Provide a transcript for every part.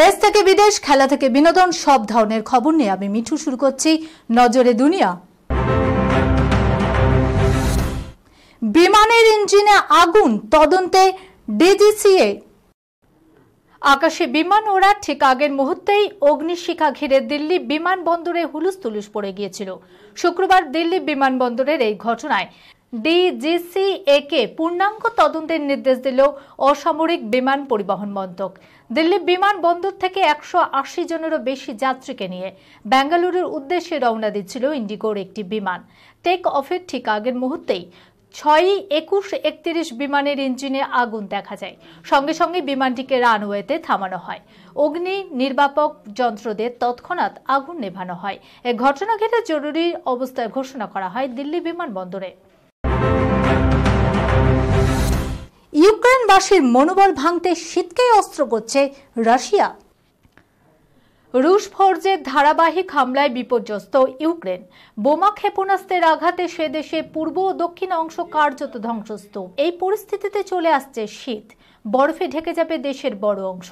দেশ থেকে বিদেশ খেলা থেকে বিনোদন সব ধরনের খবর নিয়ে আমি মিঠু শুরু করছি নজরে দুনিয়া বিমানের ইঞ্জিনে আগুন তদন্তে ডিজিসিএ আকাশে বিমান ওড়ার ঠিক আগের মুহূর্তেই অগ্নিশিখা ঘিরে দিল্লি বিমানবন্দরে হুলুস তুলুস পড়ে গিয়েছিল শুক্রবার দিল্লি বিমানবন্দরের এই ঘটনায় ডিজিসিএকে পূর্ণাঙ্গ তদন্তের নির্দেশ দিল অসামরিক বিমান পরিবহন মন্ত্রক দিল্লি বিমানবন্দর থেকে একশো আশি জনেরও বেশি যাত্রীকে নিয়ে বেঙ্গালুরুর উদ্দেশ্যে রওনা দিচ্ছিল ইন্ডিগোর একটি বিমান টেক অফের ঠিক আগের মুহূর্তেই ছয়ই একুশ একত্রিশ বিমানের ইঞ্জিনে আগুন দেখা যায় সঙ্গে সঙ্গে বিমানটিকে রানওয়েতে থামানো হয় অগ্নি নির্বাপক যন্ত্র দিয়ে তৎক্ষণাৎ আগুন নেভানো হয় এ ঘটনা ঘটে জরুরি অবস্থায় ঘোষণা করা হয় দিল্লি বিমানবন্দরে ইউক্রেনবাসীর মনোবল ভাঙতে শীতকেই অস্ত্র করছে রাশিয়া রুশ ফৌজের ধারাবাহিক হামলায় বিপর্যস্ত ইউক্রেন বোমা ক্ষেপণাস্ত্রের আঘাতে সে দেশে পূর্ব ও দক্ষিণ অংশ কার্যত ধ্বংসস্ত এই পরিস্থিতিতে চলে আসছে শীত বরফে ঢেকে যাবে দেশের বড় অংশ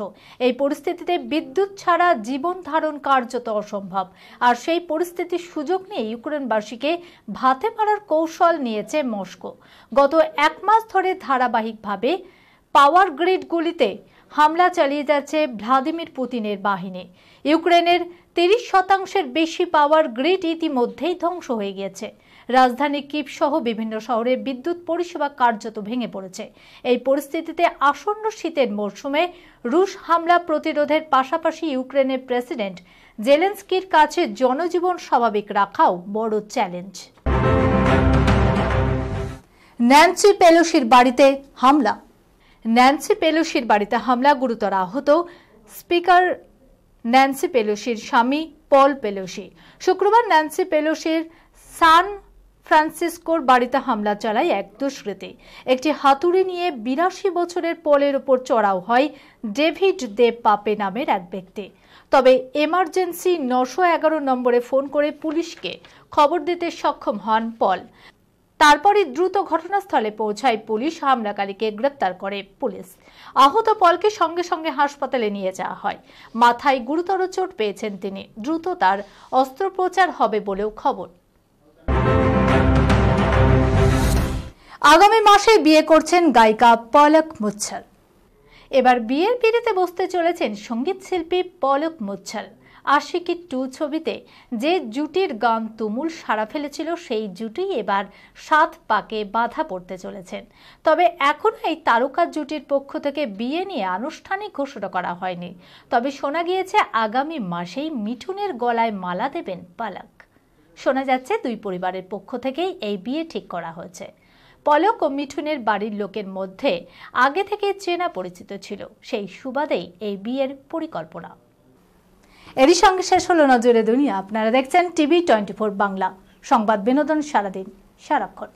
এই পরিস্থিতিতে বিদ্যুৎ ছাড়া জীবন ধারণ কার্যত অসম্ভব আর সেই পরিস্থিতির সুযোগ নিয়ে ইউক্রেনবাসীকে ভাতে মারার কৌশল নিয়েছে মস্কো গত এক মাস ধরে ধারাবাহিকভাবে পাওয়ার গ্রিডগুলিতে হামলা চালিয়ে যাচ্ছে ভ্লাদিমির পুতিনের বাহিনী ইউক্রেনের তিরিশ শতাংশের বেশি পাওয়ার গ্রিড ইতিমধ্যেই ধ্বংস হয়ে গিয়েছে রাজধানী কিপ সহ বিভিন্ন শহরে বিদ্যুৎ পরিষেবা কার্যত ভেঙে পড়েছে এই পরিস্থিতিতে আসন্ন শীতের মরশুমে রুশ হামলা প্রতিরোধের পাশাপাশি ইউক্রেনের প্রেসিডেন্ট জেলেন্সকির কাছে জনজীবন স্বাভাবিক রাখাও বড় চ্যালেঞ্জ ন্যান্সি পেলোসির বাড়িতে হামলা ন্যান্সি পেলোসির বাড়িতে হামলা গুরুতর আহত স্পিকার ন্যান্সি পেলোসির স্বামী পল পেলোসি শুক্রবার ন্যান্সি পেলোসির সান ফ্রান্সিসকোর বাড়িতে হামলা চালায় এক দুষ্কৃতি একটি হাতুড়ি নিয়ে বিরাশি বছরের পলের উপর চড়াও হয় ডেভিড দে পাপে নামের এক ব্যক্তি তবে এমার্জেন্সি নশো এগারো নম্বরে ফোন করে পুলিশকে খবর দিতে সক্ষম হন পল তারপরে দ্রুত ঘটনাস্থলে পৌঁছায় পুলিশ হামলাকারীকে গ্রেপ্তার করে পুলিশ আহত পলকে সঙ্গে সঙ্গে হাসপাতালে নিয়ে যাওয়া হয় মাথায় গুরুতর চোট পেয়েছেন তিনি দ্রুত তার অস্ত্রোপচার হবে বলেও খবর আগামী মাসে বিয়ে করছেন গায়িকা পলক মুচ্ছল এবার বিয়ের পিড়িতে বসতে চলেছেন সঙ্গীত শিল্পী পলক মুচ্ছল আশিকি টু ছবিতে যে জুটির গান তুমুল সারা ফেলেছিল সেই জুটি এবার সাত পাকে বাধা পড়তে চলেছেন তবে এখনো এই তারকা জুটির পক্ষ থেকে বিয়ে নিয়ে আনুষ্ঠানিক ঘোষণা করা হয়নি তবে শোনা গিয়েছে আগামী মাসেই মিঠুনের গলায় মালা দেবেন পালাক শোনা যাচ্ছে দুই পরিবারের পক্ষ থেকেই এই বিয়ে ঠিক করা হয়েছে পলক ও মিঠুনের বাড়ির লোকের মধ্যে আগে থেকে চেনা পরিচিত ছিল সেই সুবাদেই এই বিয়ের পরিকল্পনা এরই সঙ্গে শেষ হলো নজরে দুনিয়া আপনারা দেখছেন টিভি টোয়েন্টি বাংলা সংবাদ বিনোদন সারাদিন সারাক্ষণ